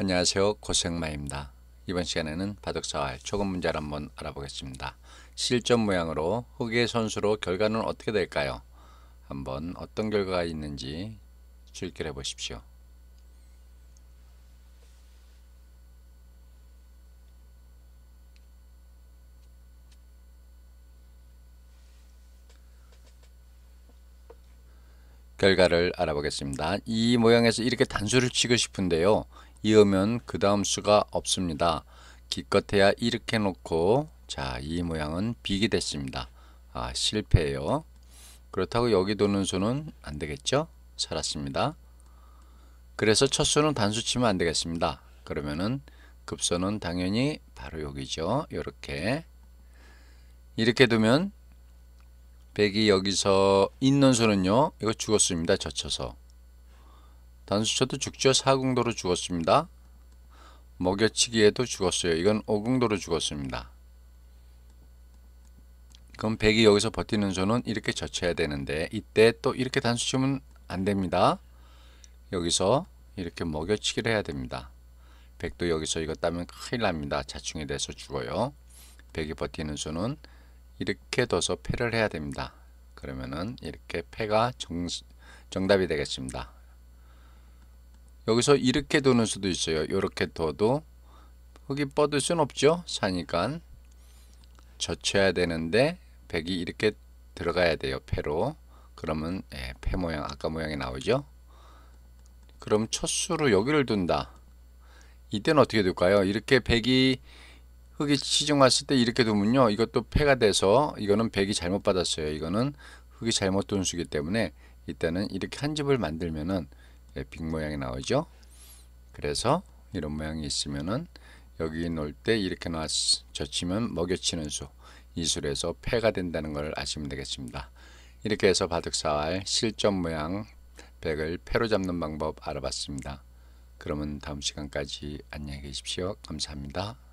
안녕하세요 고생마입니다 이번 시간에는 바둑사활 초급 문제를 한번 알아보겠습니다 실전 모양으로 흑의 선수로 결과는 어떻게 될까요 한번 어떤 결과가 있는지 출결해 보십시오 결과를 알아보겠습니다. 이 모양에서 이렇게 단수를 치고 싶은데요. 이으면 그 다음 수가 없습니다. 기껏해야 이렇게 놓고 자 이 모양은 빅이 됐습니다. 아 실패예요. 그렇다고 여기 도는 수는 안되겠죠? 살았습니다. 그래서 첫 수는 단수 치면 안되겠습니다. 그러면은 급선은 당연히 바로 여기죠. 이렇게 이렇게 두면 백이 여기서 있는 수는요. 이거 죽었습니다. 젖혀서 단수쳐도 죽죠. 4공도로 죽었습니다. 먹여치기에도 죽었어요. 이건 5공도로 죽었습니다. 그럼 100이 여기서 버티는 수는 이렇게 젖혀야 되는데 이때 또 이렇게 단수치면 안됩니다. 여기서 이렇게 먹여치기를 해야 됩니다. 100도 여기서 이거 따면 큰일 납니다. 자충이 돼서 죽어요. 100이 버티는 수는 이렇게 둬서 패를 해야 됩니다. 그러면은 이렇게 패가 정, 정답이 되겠습니다. 여기서 이렇게 도는 수도 있어요. 이렇게 둬도 흙이 뻗을 순 없죠. 사니까 젖혀야 되는데 백이 이렇게 들어가야 돼요. 패로 그러면 예, 패 모양 아까 모양이 나오죠. 그럼 첫 수로 여기를 둔다. 이때는 어떻게 둘까요? 이렇게 백이 흙이 시중 왔을 때 이렇게 두면요. 이것도 패가 돼서 이거는 백이 잘못 받았어요. 이거는 흙이 잘못 둔 수기 때문에 이때는 이렇게 한 집을 만들면은 예, 빅 모양이 나오죠. 그래서 이런 모양이 있으면은 여기 놓을 때 이렇게 놔젖히면 먹여치는 수, 이 술에서 폐가 된다는 걸 아시면 되겠습니다. 이렇게 해서 바둑사활 실전 모양 백을 폐로 잡는 방법 알아봤습니다. 그러면 다음 시간까지 안녕히 계십시오. 감사합니다.